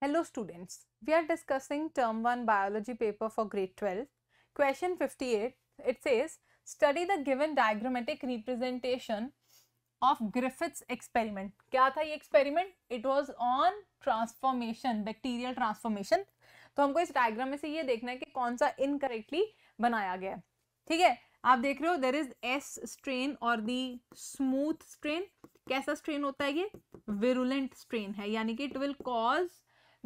Hello students, we are discussing term 1 biology paper for grade 12. Question 58, it says study the given diagrammatic representation of Griffith's experiment. क्या था ये experiment? It was on transformation, bacterial transformation. तो हमको इस diagram में से ये देखना है कि कौन सा इनकरेक्टली बनाया गया है ठीक है आप देख रहे हो देर इज एस स्ट्रेन और दी स्मूथ स्ट्रेन कैसा स्ट्रेन होता है ये विरुलेंट स्ट्रेन है यानी कि it will cause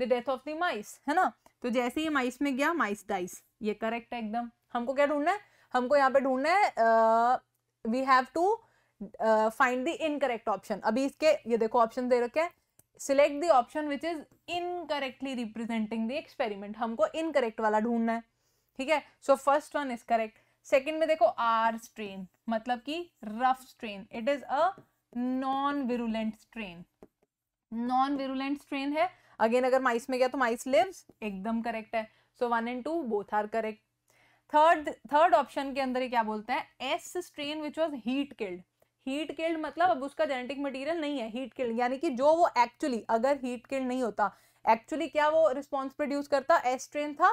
the death of the mice है ना तो जैसे ही माइस में गया माइस डाइस ये करेक्ट है एकदम हमको क्या ढूंढना है हमको यहाँ पे ढूंढना है we have to find the incorrect option अभी इसके ये देखो ऑप्शन दे रखे हैं select the option which is incorrectly representing the experiment हमको इनकरेक्ट वाला ढूंढना है ठीक है so first one is correct second में देखो आर स्ट्रेन मतलब कि rough strain it is a non virulent strain non virulent strain है अगेन अगर माइस में गया तो माइस लिव्स एकदम करेक्ट है so one and two both are correct third third option के अंदर क्या बोलते हैं S strain which was heat killed heat killed मतलब अब उसका जेनेटिक मटेरियल नहीं है हीट किल्ड यानी कि जो वो एक्चुअली अगर हीट किल्ड नहीं होता एक्चुअली क्या वो रिस्पॉन्स प्रोड्यूस करता एस स्ट्रेन था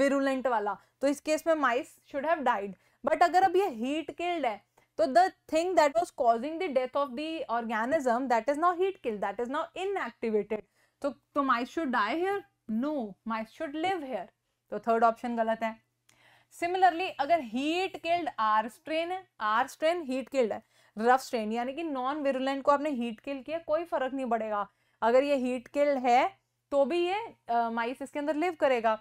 विरुलेंट वाला तो इस केस में mice should have died but अगर अब ये हीट किल्ड है तो the thing that was causing the death of the organism that is now heat killed that is now inactivated तो तो I should die here no mice should live here तो third option गलत है similarly अगर heat killed R strain है are strain heat killed है rough strain यानी कि नॉन विरुलेंट को आपने हीट किल किया कोई फर्क नहीं पड़ेगा अगर ये हीट किल्ड है तो भी ये माइस uh, इसके अंदर लिव करेगा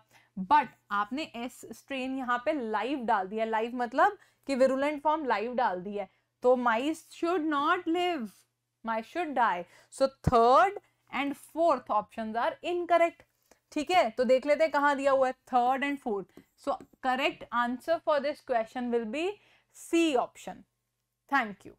बट आपने एस स्ट्रेन यहाँ पे लाइव डाल दिया लाइव मतलब कि विरुलेंट फॉर्म लाइव डाल दी है तो mice should not live mice should die so third and fourth option are incorrect ठीक है तो देख लेते हैं कहाँ दिया हुआ है third and fourth so correct answer for this question will be C option thank you